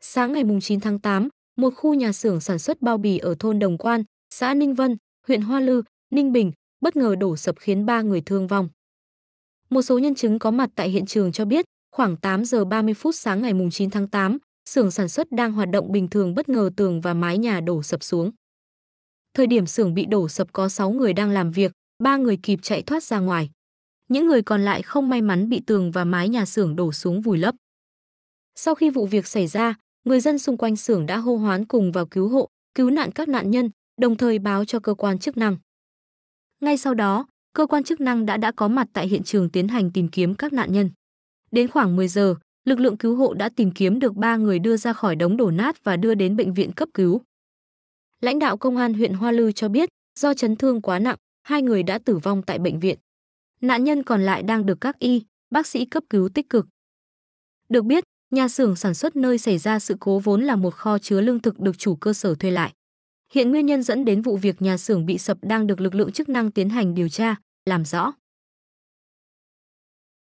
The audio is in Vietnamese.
Sáng ngày 9 tháng 8, một khu nhà xưởng sản xuất bao bì ở thôn Đồng Quan, xã Ninh Vân, huyện Hoa Lư, Ninh Bình bất ngờ đổ sập khiến ba người thương vong. Một số nhân chứng có mặt tại hiện trường cho biết, khoảng 8 giờ 30 phút sáng ngày 9 tháng 8, xưởng sản xuất đang hoạt động bình thường bất ngờ tường và mái nhà đổ sập xuống. Thời điểm xưởng bị đổ sập có 6 người đang làm việc, ba người kịp chạy thoát ra ngoài. Những người còn lại không may mắn bị tường và mái nhà xưởng đổ xuống vùi lấp. Sau khi vụ việc xảy ra, người dân xung quanh xưởng đã hô hoán cùng vào cứu hộ, cứu nạn các nạn nhân, đồng thời báo cho cơ quan chức năng. Ngay sau đó, cơ quan chức năng đã đã có mặt tại hiện trường tiến hành tìm kiếm các nạn nhân. Đến khoảng 10 giờ, lực lượng cứu hộ đã tìm kiếm được 3 người đưa ra khỏi đống đổ nát và đưa đến bệnh viện cấp cứu. Lãnh đạo công an huyện Hoa Lư cho biết, do chấn thương quá nặng, hai người đã tử vong tại bệnh viện. Nạn nhân còn lại đang được các y, bác sĩ cấp cứu tích cực. Được biết, Nhà xưởng sản xuất nơi xảy ra sự cố vốn là một kho chứa lương thực được chủ cơ sở thuê lại. Hiện nguyên nhân dẫn đến vụ việc nhà xưởng bị sập đang được lực lượng chức năng tiến hành điều tra, làm rõ.